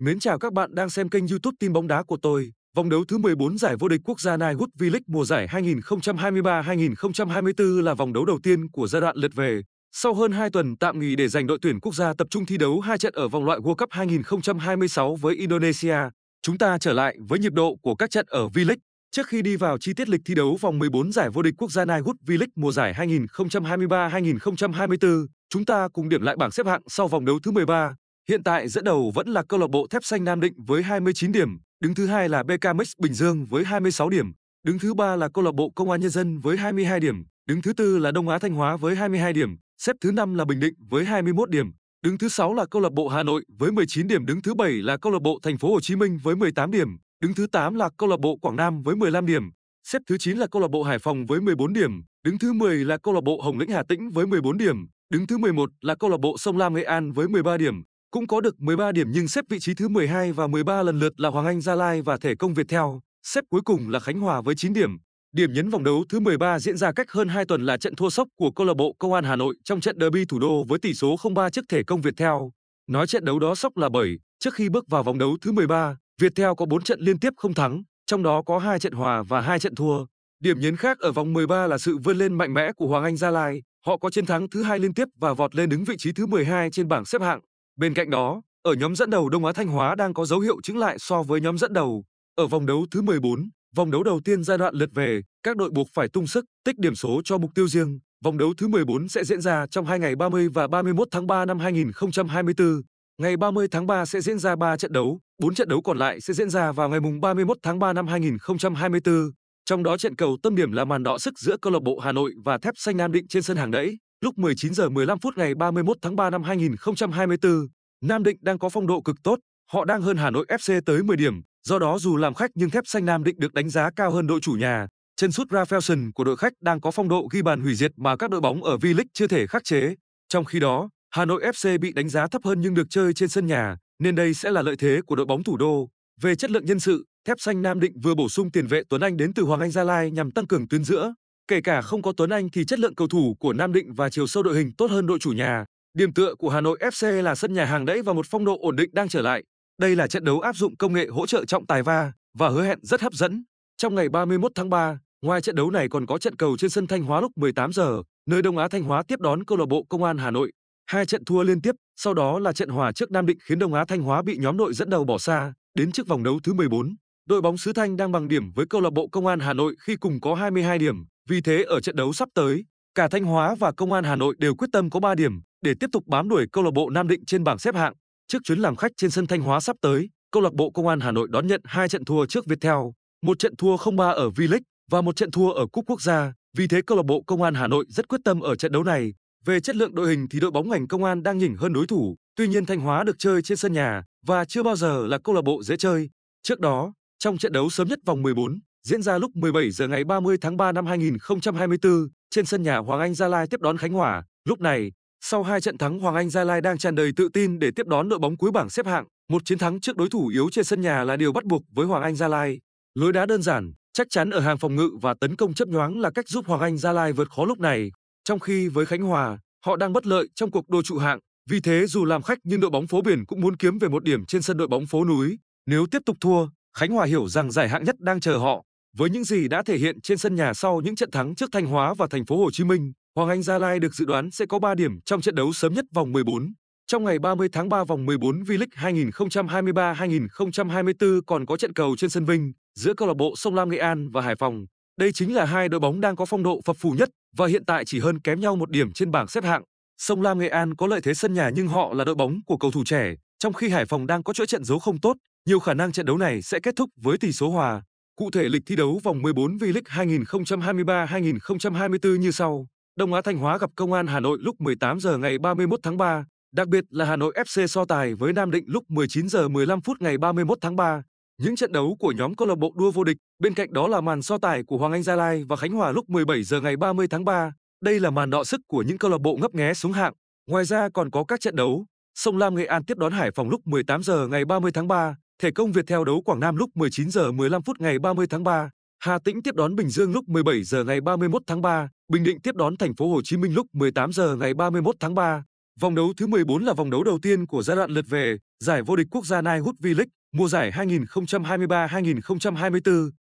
Mến chào các bạn đang xem kênh YouTube tin bóng đá của tôi. Vòng đấu thứ 14 giải vô địch quốc gia Nai Wood V-League mùa giải 2023-2024 là vòng đấu đầu tiên của giai đoạn lượt về. Sau hơn 2 tuần tạm nghỉ để giành đội tuyển quốc gia tập trung thi đấu hai trận ở vòng loại World Cup 2026 với Indonesia, chúng ta trở lại với nhịp độ của các trận ở V-League. Trước khi đi vào chi tiết lịch thi đấu vòng 14 giải vô địch quốc gia Nai Wood V-League mùa giải 2023-2024, chúng ta cùng điểm lại bảng xếp hạng sau vòng đấu thứ 13. Hiện tại dẫn đầu vẫn là câu lạc bộ Thép Xanh Nam Định với 29 điểm, đứng thứ hai là BKMX Bình Dương với 26 điểm, đứng thứ ba là câu lạc bộ Công an Nhân dân với 22 điểm, đứng thứ tư là Đông Á Thanh Hóa với 22 điểm, xếp thứ năm là Bình Định với 21 điểm, đứng thứ sáu là câu lạc bộ Hà Nội với 19 điểm, đứng thứ bảy là câu lạc bộ Thành phố Hồ Chí Minh với 18 điểm, đứng thứ tám là câu lạc bộ Quảng Nam với 15 điểm, xếp thứ chín là câu lạc bộ Hải Phòng với 14 điểm, đứng thứ 10 là câu lạc bộ Hồng Lĩnh Hà Tĩnh với 14 điểm, đứng thứ 11 là câu lạc bộ Sông Lam Nghệ An với 13 điểm, cũng có được 13 điểm nhưng xếp vị trí thứ 12 và 13 lần lượt là Hoàng Anh Gia Lai và Thể Công Việt theo, xếp cuối cùng là Khánh Hòa với 9 điểm. Điểm nhấn vòng đấu thứ 13 diễn ra cách hơn 2 tuần là trận thua sốc của câu lạc bộ Công an Hà Nội trong trận derby thủ đô với tỷ số 0-3 trước Thể Công Việt theo. Nói trận đấu đó sốc là bởi trước khi bước vào vòng đấu thứ 13, Việt theo có 4 trận liên tiếp không thắng, trong đó có 2 trận hòa và 2 trận thua. Điểm nhấn khác ở vòng 13 là sự vươn lên mạnh mẽ của Hoàng Anh Gia Lai, họ có chiến thắng thứ hai liên tiếp và vọt lên đứng vị trí thứ 12 trên bảng xếp hạng. Bên cạnh đó, ở nhóm dẫn đầu Đông Á Thanh Hóa đang có dấu hiệu chứng lại so với nhóm dẫn đầu. Ở vòng đấu thứ 14, vòng đấu đầu tiên giai đoạn lượt về, các đội buộc phải tung sức, tích điểm số cho mục tiêu riêng. Vòng đấu thứ 14 sẽ diễn ra trong hai ngày 30 và 31 tháng 3 năm 2024. Ngày 30 tháng 3 sẽ diễn ra 3 trận đấu, 4 trận đấu còn lại sẽ diễn ra vào ngày mùng 31 tháng 3 năm 2024. Trong đó trận cầu tâm điểm là màn đọ sức giữa câu lạc bộ Hà Nội và Thép Xanh Nam Định trên sân hàng đẫy. Lúc 19 giờ 15 phút ngày 31 tháng 3 năm 2024, Nam Định đang có phong độ cực tốt, họ đang hơn Hà Nội FC tới 10 điểm, do đó dù làm khách nhưng thép xanh Nam Định được đánh giá cao hơn đội chủ nhà. Chân sút Rafaelson của đội khách đang có phong độ ghi bàn hủy diệt mà các đội bóng ở V-League chưa thể khắc chế. Trong khi đó, Hà Nội FC bị đánh giá thấp hơn nhưng được chơi trên sân nhà, nên đây sẽ là lợi thế của đội bóng thủ đô. Về chất lượng nhân sự, thép xanh Nam Định vừa bổ sung tiền vệ Tuấn Anh đến từ Hoàng Anh Gia Lai nhằm tăng cường tuyến giữa. Kể cả không có Tuấn Anh thì chất lượng cầu thủ của Nam Định và chiều sâu đội hình tốt hơn đội chủ nhà. Điểm tựa của Hà Nội FC là sân nhà hàng đẫy và một phong độ ổn định đang trở lại. Đây là trận đấu áp dụng công nghệ hỗ trợ trọng tài va và hứa hẹn rất hấp dẫn. Trong ngày 31 tháng 3, ngoài trận đấu này còn có trận cầu trên sân Thanh Hóa lúc 18 giờ, nơi Đông Á Thanh Hóa tiếp đón câu lạc bộ Công an Hà Nội. Hai trận thua liên tiếp, sau đó là trận hòa trước Nam Định khiến Đông Á Thanh Hóa bị nhóm đội dẫn đầu bỏ xa, đến trước vòng đấu thứ 14. Đội bóng xứ Thanh đang bằng điểm với câu lạc bộ Công an Hà Nội khi cùng có 22 điểm. Vì thế ở trận đấu sắp tới, cả Thanh Hóa và Công an Hà Nội đều quyết tâm có 3 điểm để tiếp tục bám đuổi câu lạc bộ Nam Định trên bảng xếp hạng. Trước chuyến làm khách trên sân Thanh Hóa sắp tới, câu lạc bộ Công an Hà Nội đón nhận hai trận thua trước Viettel, một trận thua 0-3 ở V-League và một trận thua ở Cúp Quốc gia. Vì thế câu lạc bộ Công an Hà Nội rất quyết tâm ở trận đấu này. Về chất lượng đội hình thì đội bóng ngành Công an đang nhỉnh hơn đối thủ, tuy nhiên Thanh Hóa được chơi trên sân nhà và chưa bao giờ là câu lạc bộ dễ chơi. Trước đó, trong trận đấu sớm nhất vòng 14, diễn ra lúc 17 giờ ngày 30 tháng 3 năm 2024 trên sân nhà Hoàng Anh Gia Lai tiếp đón Khánh Hòa. Lúc này, sau hai trận thắng Hoàng Anh Gia Lai đang tràn đầy tự tin để tiếp đón đội bóng cuối bảng xếp hạng. Một chiến thắng trước đối thủ yếu trên sân nhà là điều bắt buộc với Hoàng Anh Gia Lai. Lối đá đơn giản, chắc chắn ở hàng phòng ngự và tấn công chấp nhoáng là cách giúp Hoàng Anh Gia Lai vượt khó lúc này. Trong khi với Khánh Hòa, họ đang bất lợi trong cuộc đua trụ hạng. Vì thế dù làm khách nhưng đội bóng phố biển cũng muốn kiếm về một điểm trên sân đội bóng phố núi. Nếu tiếp tục thua, Khánh Hòa hiểu rằng giải hạng nhất đang chờ họ. Với những gì đã thể hiện trên sân nhà sau những trận thắng trước Thanh Hóa và Thành phố Hồ Chí Minh, Hoàng Anh Gia Lai được dự đoán sẽ có 3 điểm trong trận đấu sớm nhất vòng 14. Trong ngày 30 tháng 3 vòng 14 V-League 2023-2024 còn có trận cầu trên sân Vinh giữa câu lạc bộ Sông Lam Nghệ An và Hải Phòng. Đây chính là hai đội bóng đang có phong độ phập phù nhất và hiện tại chỉ hơn kém nhau một điểm trên bảng xếp hạng. Sông Lam Nghệ An có lợi thế sân nhà nhưng họ là đội bóng của cầu thủ trẻ, trong khi Hải Phòng đang có chỗ trận dấu không tốt, nhiều khả năng trận đấu này sẽ kết thúc với tỷ số hòa. Cụ thể lịch thi đấu vòng 14 V-League 2023-2024 như sau. Đông Á Thanh Hóa gặp Công an Hà Nội lúc 18 giờ ngày 31 tháng 3, đặc biệt là Hà Nội FC so tài với Nam Định lúc 19 giờ 15 phút ngày 31 tháng 3. Những trận đấu của nhóm câu lạc bộ đua vô địch, bên cạnh đó là màn so tài của Hoàng Anh Gia Lai và Khánh Hòa lúc 17 giờ ngày 30 tháng 3. Đây là màn đọ sức của những câu lạc bộ ngấp nghé xuống hạng. Ngoài ra còn có các trận đấu Sông Lam Nghệ An tiếp đón Hải Phòng lúc 18 giờ ngày 30 tháng 3, Thể công Việt theo đấu Quảng Nam lúc 19 giờ 15 phút ngày 30 tháng 3, Hà Tĩnh tiếp đón Bình Dương lúc 17 giờ ngày 31 tháng 3, Bình Định tiếp đón Thành phố Hồ Chí Minh lúc 18 giờ ngày 31 tháng 3. Vòng đấu thứ 14 là vòng đấu đầu tiên của giai đoạn lượt về giải vô địch quốc gia Nai Hút V-League mùa giải 2023-2024.